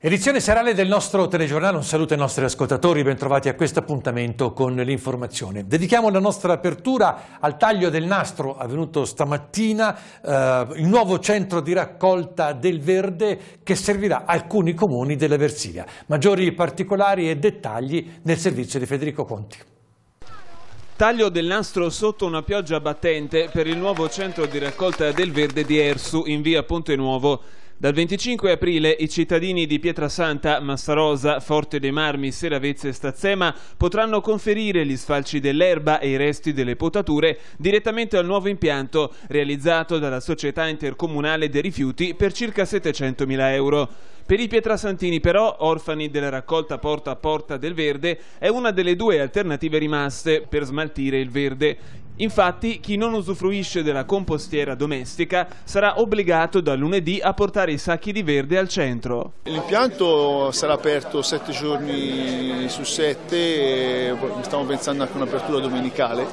Edizione serale del nostro telegiornale, un saluto ai nostri ascoltatori, bentrovati a questo appuntamento con l'informazione. Dedichiamo la nostra apertura al taglio del nastro avvenuto stamattina, eh, il nuovo centro di raccolta del verde che servirà alcuni comuni della Versilia. Maggiori particolari e dettagli nel servizio di Federico Conti. Taglio del nastro sotto una pioggia battente per il nuovo centro di raccolta del verde di Ersu in via Ponte Nuovo. Dal 25 aprile i cittadini di Pietrasanta, Massarosa, Forte dei Marmi, Seravezze e Stazzema potranno conferire gli sfalci dell'erba e i resti delle potature direttamente al nuovo impianto realizzato dalla Società Intercomunale dei Rifiuti per circa 700.000 euro. Per i pietrasantini però, orfani della raccolta porta a porta del verde, è una delle due alternative rimaste per smaltire il verde. Infatti, chi non usufruisce della compostiera domestica sarà obbligato da lunedì a portare i sacchi di verde al centro. L'impianto sarà aperto sette giorni su sette, stiamo pensando anche a un'apertura domenicale,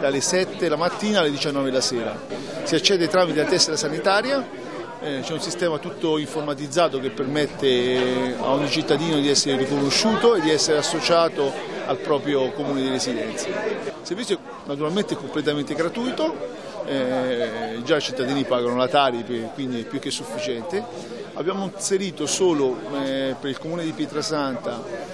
dalle 7 la mattina alle 19 la sera. Si accede tramite la tessera sanitaria eh, c'è un sistema tutto informatizzato che permette a ogni cittadino di essere riconosciuto e di essere associato al proprio comune di residenza. Il servizio naturalmente è completamente gratuito, eh, già i cittadini pagano la Tari, quindi è più che sufficiente. Abbiamo inserito solo eh, per il comune di Pietrasanta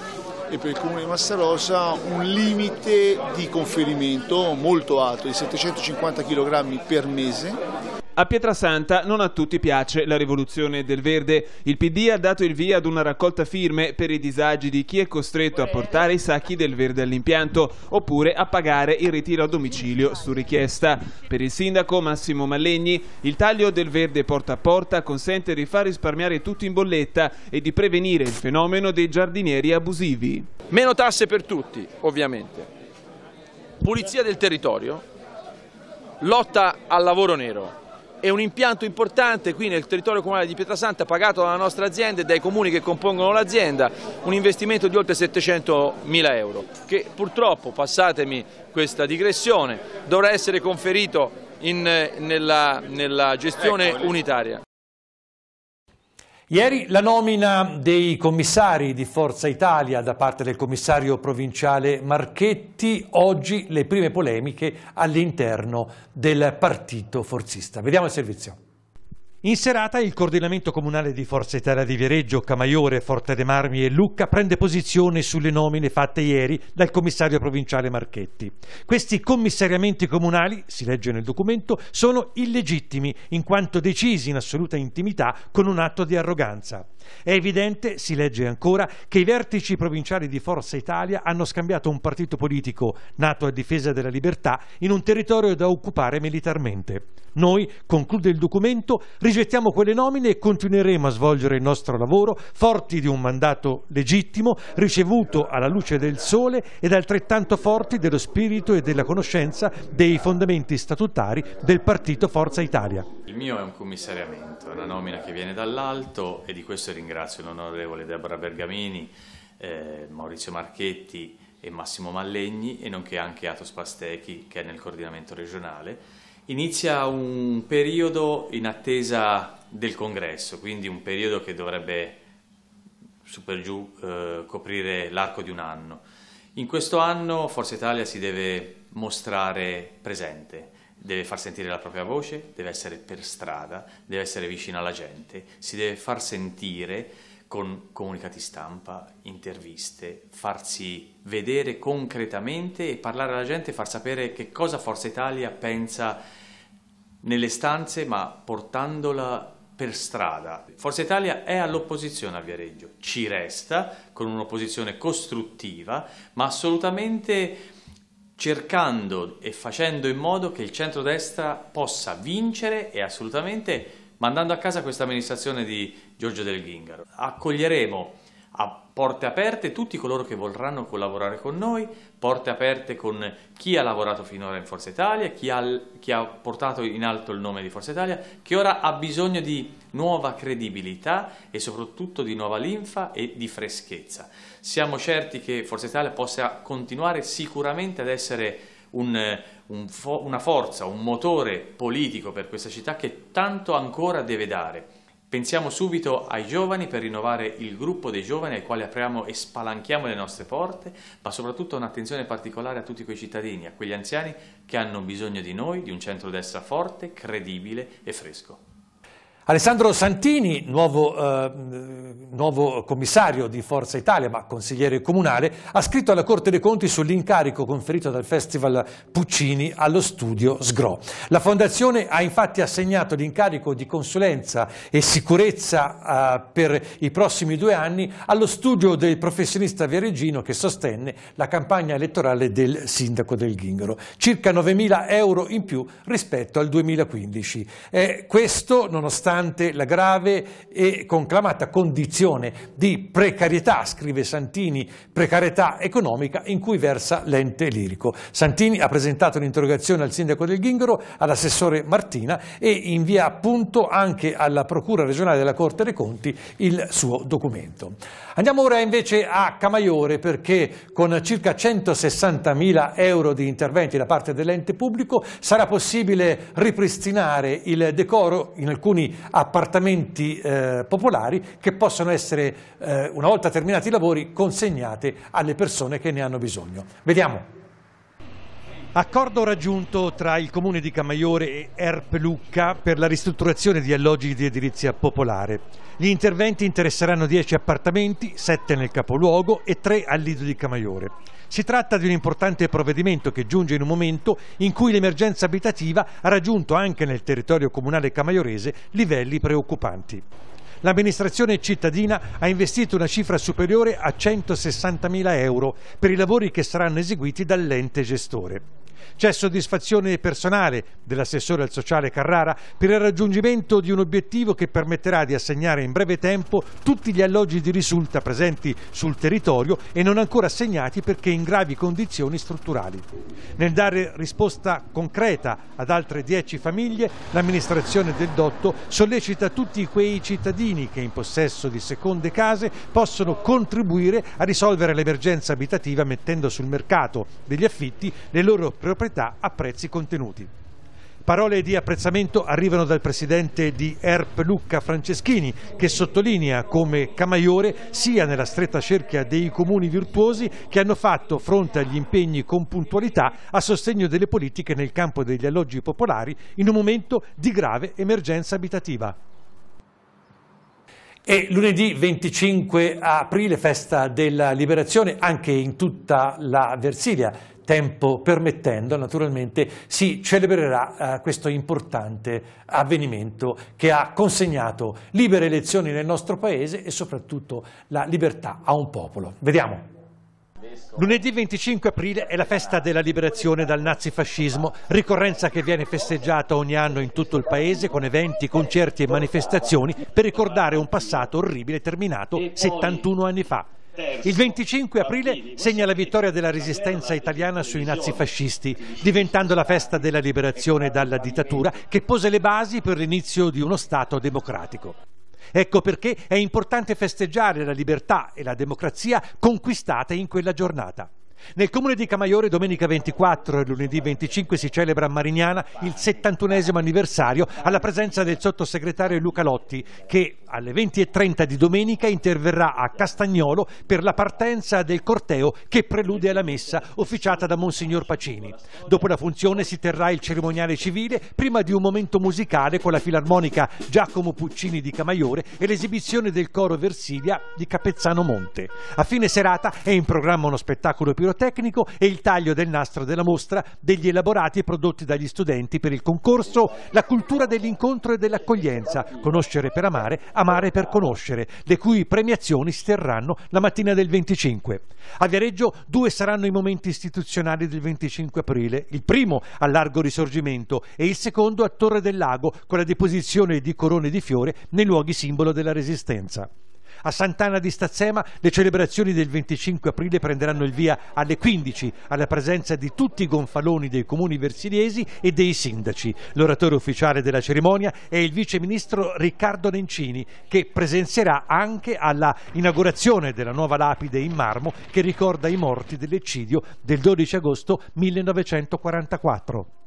e per il comune di Massarosa un limite di conferimento molto alto, di 750 kg per mese a Pietrasanta non a tutti piace la rivoluzione del verde. Il PD ha dato il via ad una raccolta firme per i disagi di chi è costretto a portare i sacchi del verde all'impianto oppure a pagare il ritiro a domicilio su richiesta. Per il sindaco Massimo Mallegni il taglio del verde porta a porta consente di far risparmiare tutto in bolletta e di prevenire il fenomeno dei giardinieri abusivi. Meno tasse per tutti, ovviamente. Pulizia del territorio, lotta al lavoro nero, è un impianto importante qui nel territorio comunale di Pietrasanta pagato dalla nostra azienda e dai comuni che compongono l'azienda, un investimento di oltre 700 mila euro che purtroppo, passatemi questa digressione, dovrà essere conferito in, eh, nella, nella gestione ecco, unitaria. Ieri la nomina dei commissari di Forza Italia da parte del commissario provinciale Marchetti, oggi le prime polemiche all'interno del partito forzista. Vediamo il servizio. In serata il coordinamento comunale di Forza Italia di Viareggio, Camaiore, Forte dei Marmi e Lucca prende posizione sulle nomine fatte ieri dal commissario provinciale Marchetti. Questi commissariamenti comunali, si legge nel documento, sono illegittimi in quanto decisi in assoluta intimità con un atto di arroganza. È evidente, si legge ancora, che i vertici provinciali di Forza Italia hanno scambiato un partito politico nato a difesa della libertà in un territorio da occupare militarmente. Noi, conclude il documento, rigettiamo quelle nomine e continueremo a svolgere il nostro lavoro forti di un mandato legittimo, ricevuto alla luce del sole ed altrettanto forti dello spirito e della conoscenza dei fondamenti statutari del partito Forza Italia. Il mio è un commissariamento, è una nomina che viene dall'alto e di questo è ringrazio l'onorevole Deborah Bergamini, eh, Maurizio Marchetti e Massimo Mallegni e nonché anche Atos Pastechi che è nel coordinamento regionale. Inizia un periodo in attesa del congresso, quindi un periodo che dovrebbe su per giù eh, coprire l'arco di un anno. In questo anno Forza Italia si deve mostrare presente, deve far sentire la propria voce, deve essere per strada, deve essere vicino alla gente, si deve far sentire con comunicati stampa, interviste, farsi vedere concretamente e parlare alla gente, far sapere che cosa Forza Italia pensa nelle stanze ma portandola per strada. Forza Italia è all'opposizione a Viareggio, ci resta con un'opposizione costruttiva ma assolutamente cercando e facendo in modo che il centrodestra possa vincere e assolutamente mandando a casa questa amministrazione di Giorgio Del Ghingaro. Accoglieremo a porte aperte tutti coloro che vorranno collaborare con noi, porte aperte con chi ha lavorato finora in Forza Italia, chi ha, chi ha, portato in alto il nome di Forza Italia, che ora ha bisogno di nuova credibilità e soprattutto di nuova linfa e di freschezza. Siamo certi che Forza Italia possa continuare sicuramente ad essere un, un fo una forza, un motore politico per questa città che tanto ancora deve dare. Pensiamo subito ai giovani per rinnovare il gruppo dei giovani ai quali apriamo e spalanchiamo le nostre porte, ma soprattutto un'attenzione particolare a tutti quei cittadini, a quegli anziani che hanno bisogno di noi, di un centro-destra forte, credibile e fresco. Alessandro Santini, nuovo, eh, nuovo, commissario di Forza Italia, ma consigliere comunale, ha scritto alla Corte dei Conti sull'incarico conferito dal Festival Puccini allo studio SGRO. La Fondazione ha infatti assegnato l'incarico di consulenza e sicurezza eh, per i prossimi due anni allo studio del professionista Viareggino che sostenne la campagna elettorale del sindaco del Ghingaro. Circa 9.000 euro in più rispetto al 2015. Eh, questo, nonostante devastante la grave e conclamata condizione di precarietà, scrive Santini, precarietà economica in cui versa l'ente lirico. Santini ha presentato l'interrogazione al sindaco del Ghingoro, all'assessore Martina e invia appunto anche alla Procura regionale della Corte dei Conti il suo documento. Andiamo ora invece a Camaiore perché con circa 160 mila euro di interventi da parte dell'ente pubblico sarà possibile ripristinare il decoro in alcuni appartamenti eh, popolari che possono essere, eh, una volta terminati i lavori, consegnate alle persone che ne hanno bisogno. Vediamo. Accordo raggiunto tra il comune di Camaiore e ERP Lucca per la ristrutturazione di alloggi di edilizia popolare. Gli interventi interesseranno 10 appartamenti, 7 nel capoluogo e 3 al lido di Camaiore. Si tratta di un importante provvedimento che giunge in un momento in cui l'emergenza abitativa ha raggiunto anche nel territorio comunale camaiorese livelli preoccupanti. L'amministrazione cittadina ha investito una cifra superiore a 160.000 euro per i lavori che saranno eseguiti dall'ente gestore. C'è soddisfazione personale dell'assessore al sociale Carrara per il raggiungimento di un obiettivo che permetterà di assegnare in breve tempo tutti gli alloggi di risulta presenti sul territorio e non ancora assegnati perché in gravi condizioni strutturali. Nel dare risposta concreta ad altre dieci famiglie, l'amministrazione del Dotto sollecita tutti quei cittadini che in possesso di seconde case possono contribuire a risolvere l'emergenza abitativa mettendo sul mercato degli affitti le loro proprietà proprietà a prezzi contenuti. Parole di apprezzamento arrivano dal presidente di ERP Lucca Franceschini che sottolinea come Camaiore sia nella stretta cerchia dei comuni virtuosi che hanno fatto fronte agli impegni con puntualità a sostegno delle politiche nel campo degli alloggi popolari in un momento di grave emergenza abitativa. E lunedì 25 aprile, festa della liberazione, anche in tutta la Versilia tempo permettendo, naturalmente si celebrerà eh, questo importante avvenimento che ha consegnato libere elezioni nel nostro Paese e soprattutto la libertà a un popolo. Vediamo. Lunedì 25 aprile è la festa della liberazione dal nazifascismo, ricorrenza che viene festeggiata ogni anno in tutto il paese con eventi, concerti e manifestazioni per ricordare un passato orribile terminato 71 anni fa. Il 25 aprile segna la vittoria della resistenza italiana sui nazifascisti, diventando la festa della liberazione dalla dittatura che pose le basi per l'inizio di uno Stato democratico. Ecco perché è importante festeggiare la libertà e la democrazia conquistate in quella giornata. Nel comune di Camaiore domenica 24 e lunedì 25 si celebra a Marignana il 71 anniversario alla presenza del sottosegretario Luca Lotti che alle 20.30 di domenica interverrà a Castagnolo per la partenza del corteo che prelude alla messa officiata da Monsignor Pacini. Dopo la funzione si terrà il cerimoniale civile prima di un momento musicale con la filarmonica Giacomo Puccini di Camaiore e l'esibizione del coro Versilia di Capezzano Monte. A fine serata è in programma uno spettacolo più laboratorio tecnico e il taglio del nastro della mostra degli elaborati prodotti dagli studenti per il concorso La cultura dell'incontro e dell'accoglienza, conoscere per amare, amare per conoscere, le cui premiazioni si terranno la mattina del 25. A Viareggio due saranno i momenti istituzionali del 25 aprile, il primo a Largo Risorgimento e il secondo a Torre del Lago con la deposizione di corone di fiore nei luoghi simbolo della resistenza. A Sant'Anna di Stazzema le celebrazioni del 25 aprile prenderanno il via alle 15 alla presenza di tutti i gonfaloni dei comuni versiliesi e dei sindaci. L'oratore ufficiale della cerimonia è il viceministro Riccardo Nencini che presenzierà anche alla inaugurazione della nuova lapide in marmo che ricorda i morti dell'eccidio del 12 agosto 1944.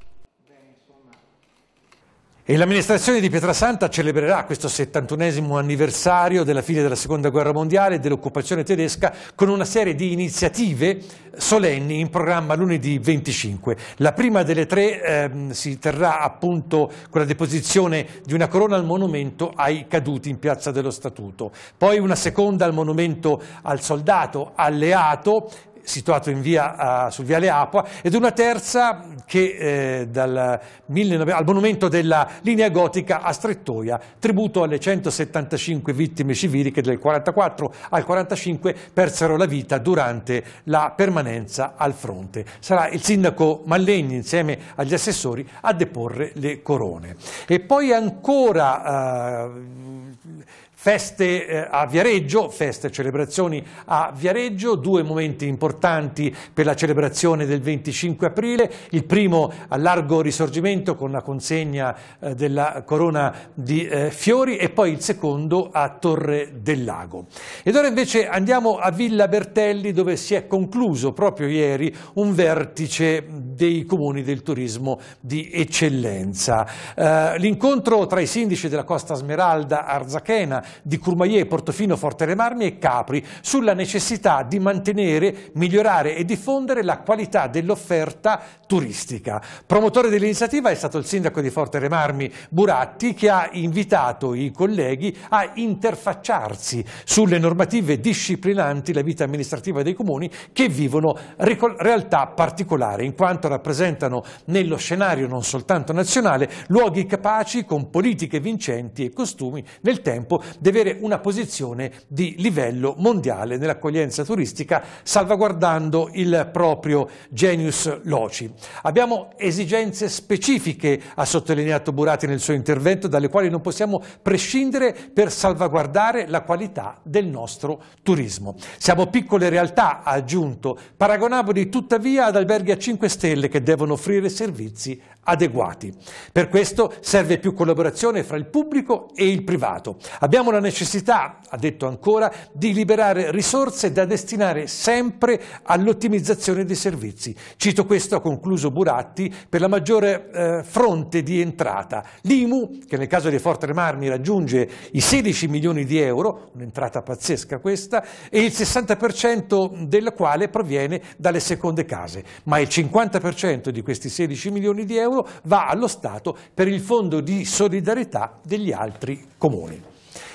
E l'amministrazione di Pietrasanta celebrerà questo 71 anniversario della fine della seconda guerra mondiale e dell'occupazione tedesca con una serie di iniziative solenni in programma lunedì 25. La prima delle tre ehm, si terrà appunto con la deposizione di una corona al monumento ai caduti in piazza dello Statuto, poi una seconda al monumento al soldato alleato situato in via, sul Viale Apua, ed una terza che eh, dal 19, al monumento della linea gotica a Strettoia, tributo alle 175 vittime civili che dal 1944 al 1945 persero la vita durante la permanenza al fronte. Sarà il sindaco Mallegni insieme agli assessori a deporre le corone. E poi ancora... Eh, Feste eh, a Viareggio, feste e celebrazioni a Viareggio, due momenti importanti per la celebrazione del 25 aprile, il primo a largo risorgimento con la consegna eh, della corona di eh, fiori e poi il secondo a Torre del Lago. Ed ora invece andiamo a Villa Bertelli dove si è concluso proprio ieri un vertice dei comuni del turismo di eccellenza. Eh, L'incontro tra i sindaci della Costa Smeralda, Arzachena, di Curmaie, Portofino, Forte Le Marmi e Capri sulla necessità di mantenere, migliorare e diffondere la qualità dell'offerta turistica. Promotore dell'iniziativa è stato il sindaco di Forte Le Marmi, Buratti, che ha invitato i colleghi a interfacciarsi sulle normative disciplinanti la vita amministrativa dei comuni che vivono realtà particolari, in quanto rappresentano nello scenario non soltanto nazionale luoghi capaci, con politiche vincenti e costumi, nel tempo di avere una posizione di livello mondiale nell'accoglienza turistica, salvaguardando il proprio genius loci. Abbiamo esigenze specifiche, ha sottolineato Burati nel suo intervento, dalle quali non possiamo prescindere per salvaguardare la qualità del nostro turismo. Siamo piccole realtà, ha aggiunto, paragonabili tuttavia ad alberghi a 5 stelle clientele che devono offrire servizi adeguati. Per questo serve più collaborazione fra il pubblico e il privato. Abbiamo la necessità, ha detto ancora, di liberare risorse da destinare sempre all'ottimizzazione dei servizi. Cito questo, ha concluso Buratti, per la maggiore eh, fronte di entrata. L'IMU, che nel caso di Forte Remarmi raggiunge i 16 milioni di euro, un'entrata pazzesca questa, e il 60% del quale proviene dalle seconde case, ma il 50% 30% di questi 16 milioni di euro va allo Stato per il fondo di solidarietà degli altri comuni.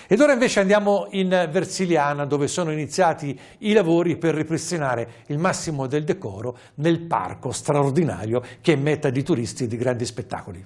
Ed ora invece andiamo in Versiliana dove sono iniziati i lavori per ripristinare il massimo del decoro nel parco straordinario che è meta di turisti e di grandi spettacoli.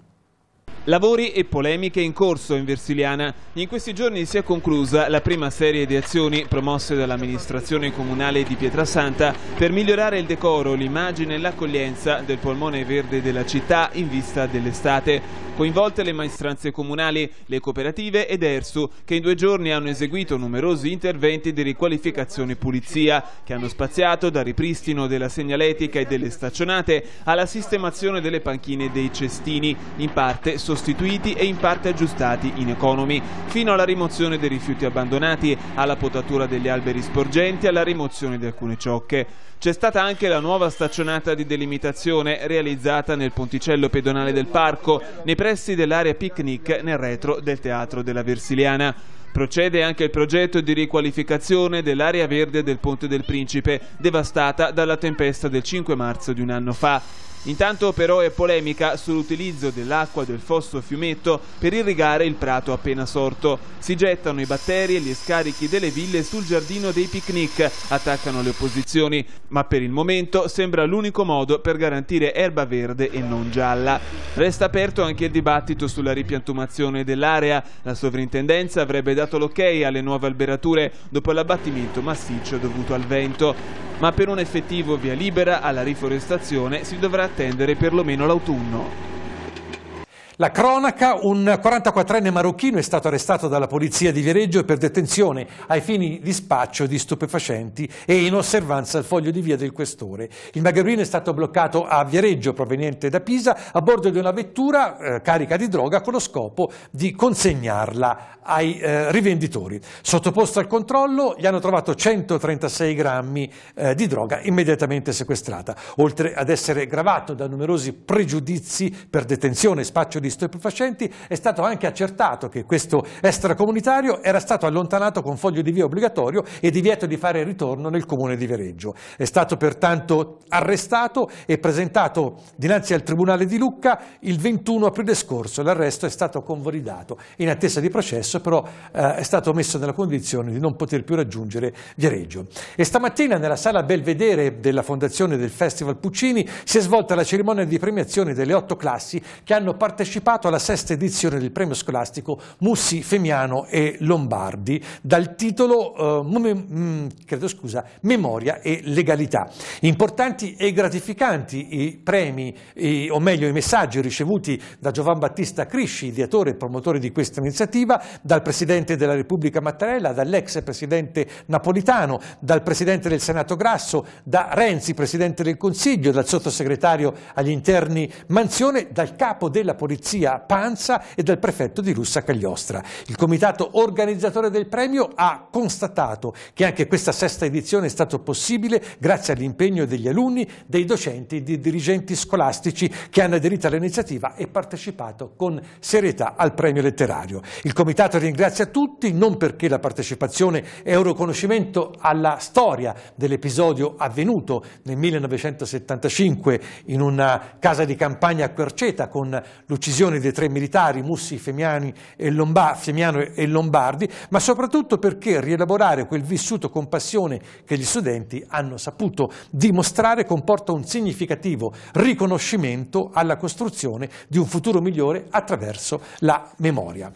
Lavori e polemiche in corso in Versiliana. In questi giorni si è conclusa la prima serie di azioni promosse dall'amministrazione comunale di Pietrasanta per migliorare il decoro, l'immagine e l'accoglienza del polmone verde della città in vista dell'estate coinvolte le maestranze comunali, le cooperative ed ERSU, che in due giorni hanno eseguito numerosi interventi di riqualificazione pulizia, che hanno spaziato dal ripristino della segnaletica e delle staccionate alla sistemazione delle panchine e dei cestini, in parte sostituiti e in parte aggiustati in economy, fino alla rimozione dei rifiuti abbandonati, alla potatura degli alberi sporgenti e alla rimozione di alcune ciocche. C'è stata anche la nuova staccionata di delimitazione realizzata nel ponticello pedonale del parco, nei pressi dell'area picnic nel retro del Teatro della Versiliana. Procede anche il progetto di riqualificazione dell'area verde del Ponte del Principe, devastata dalla tempesta del 5 marzo di un anno fa. Intanto però è polemica sull'utilizzo dell'acqua del fosso fiumetto per irrigare il prato appena sorto. Si gettano i batteri e gli scarichi delle ville sul giardino dei picnic, attaccano le opposizioni, ma per il momento sembra l'unico modo per garantire erba verde e non gialla. Resta aperto anche il dibattito sulla ripiantumazione dell'area. La sovrintendenza avrebbe dato l'ok alle nuove alberature dopo l'abbattimento massiccio dovuto al vento, ma per un effettivo via libera alla riforestazione si dovrà attendere perlomeno l'autunno. La cronaca, un 44enne marocchino è stato arrestato dalla polizia di Viareggio per detenzione ai fini di spaccio di stupefacenti e in osservanza al foglio di via del questore. Il magabrino è stato bloccato a Viareggio proveniente da Pisa a bordo di una vettura eh, carica di droga con lo scopo di consegnarla ai eh, rivenditori. Sottoposto al controllo gli hanno trovato 136 grammi eh, di droga immediatamente sequestrata, oltre ad essere gravato da numerosi pregiudizi per detenzione e spaccio di stupefacenti, è stato anche accertato che questo extracomunitario era stato allontanato con foglio di via obbligatorio e divieto di fare ritorno nel comune di Vereggio. È stato pertanto arrestato e presentato dinanzi al Tribunale di Lucca il 21 aprile scorso. L'arresto è stato convalidato in attesa di processo però eh, è stato messo nella condizione di non poter più raggiungere Viareggio. E stamattina nella sala Belvedere della fondazione del Festival Puccini si è svolta la cerimonia di premiazione delle otto classi che hanno partecipato alla sesta edizione del premio scolastico Mussi, Femiano e Lombardi dal titolo eh, mh, mm, credo, scusa, Memoria e Legalità. Importanti e gratificanti i premi, i, o meglio i messaggi ricevuti da Giovan Battista Crisci, ideatore e promotore di questa iniziativa, dal Presidente della Repubblica Mattarella, dall'ex Presidente Napolitano, dal Presidente del Senato Grasso, da Renzi, Presidente del Consiglio, dal Sottosegretario agli Interni Manzione, dal Capo della Polizia Panza e dal Prefetto di Russa Cagliostra. Il comitato organizzatore del premio ha constatato che anche questa sesta edizione è stata possibile grazie all'impegno degli alunni, dei docenti e dei dirigenti scolastici che hanno aderito all'iniziativa e partecipato con serietà al premio letterario. Il comitato Senato ringrazia tutti, non perché la partecipazione è un riconoscimento alla storia dell'episodio avvenuto nel 1975 in una casa di campagna a Querceta con l'uccisione dei tre militari Mussi, Femiani e Fiemiano e Lombardi, ma soprattutto perché rielaborare quel vissuto con passione che gli studenti hanno saputo dimostrare comporta un significativo riconoscimento alla costruzione di un futuro migliore attraverso la memoria.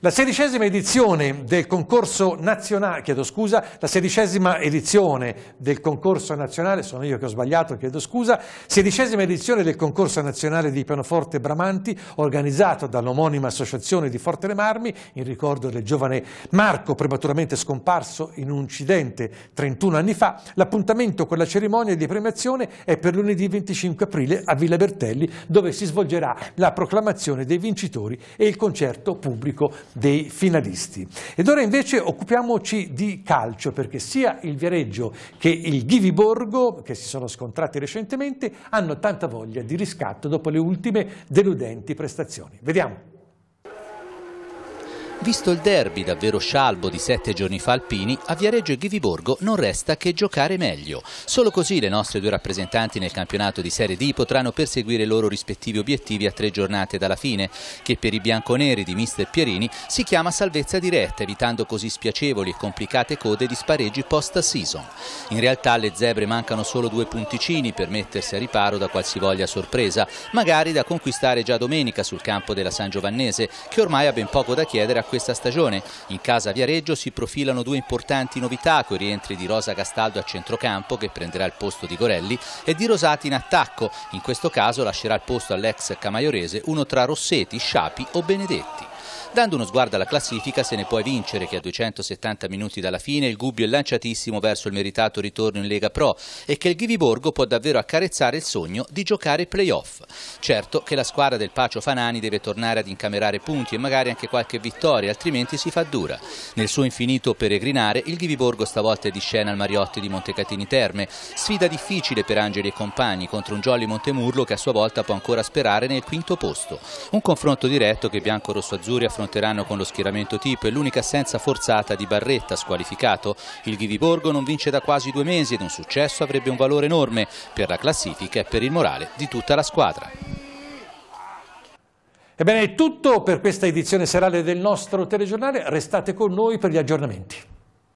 La sedicesima edizione del concorso nazionale, chiedo scusa, la sedicesima edizione del concorso nazionale, sono io che ho sbagliato, chiedo scusa, sedicesima edizione del concorso nazionale di pianoforte Bramanti, organizzato dall'omonima associazione di Forte Le Marmi, in ricordo del giovane Marco, prematuramente scomparso in un incidente 31 anni fa. L'appuntamento con la cerimonia di premiazione è per lunedì 25 aprile a Villa Bertelli, dove si svolgerà la proclamazione dei vincitori e il concerto pubblico dei finalisti. Ed ora invece occupiamoci di calcio perché sia il Viareggio che il Ghiviborgo, che si sono scontrati recentemente, hanno tanta voglia di riscatto dopo le ultime deludenti prestazioni. Vediamo. Visto il derby davvero scialbo di sette giorni fa alpini, a Viareggio e Ghiviborgo non resta che giocare meglio. Solo così le nostre due rappresentanti nel campionato di Serie D potranno perseguire i loro rispettivi obiettivi a tre giornate dalla fine, che per i bianconeri di mister Pierini si chiama salvezza diretta, evitando così spiacevoli e complicate code di spareggi post-season. In realtà le zebre mancano solo due punticini per mettersi a riparo da qualsivoglia sorpresa, magari da conquistare già domenica sul campo della San Giovannese, che ormai ha ben poco da chiedere a questa stagione. In casa Viareggio si profilano due importanti novità con i rientri di Rosa Castaldo a centrocampo che prenderà il posto di Gorelli e di Rosati in attacco. In questo caso lascerà il posto all'ex Camaiorese uno tra Rossetti, Sciapi o Benedetti. Dando uno sguardo alla classifica se ne può vincere che a 270 minuti dalla fine il Gubbio è lanciatissimo verso il meritato ritorno in Lega Pro e che il Ghiviborgo può davvero accarezzare il sogno di giocare playoff. Certo che la squadra del Pacio Fanani deve tornare ad incamerare punti e magari anche qualche vittoria, altrimenti si fa dura. Nel suo infinito peregrinare il Ghiviborgo stavolta è di scena al Mariotti di Montecatini Terme, sfida difficile per Angeli e compagni contro un Jolly Montemurlo che a sua volta può ancora sperare nel quinto posto. Un confronto diretto che Bianco Rosso Azzurri ha affronteranno con lo schieramento tipo e l'unica assenza forzata di Barretta, squalificato. Il Ghiviborgo non vince da quasi due mesi ed un successo avrebbe un valore enorme per la classifica e per il morale di tutta la squadra. Ebbene è tutto per questa edizione serale del nostro telegiornale, restate con noi per gli aggiornamenti.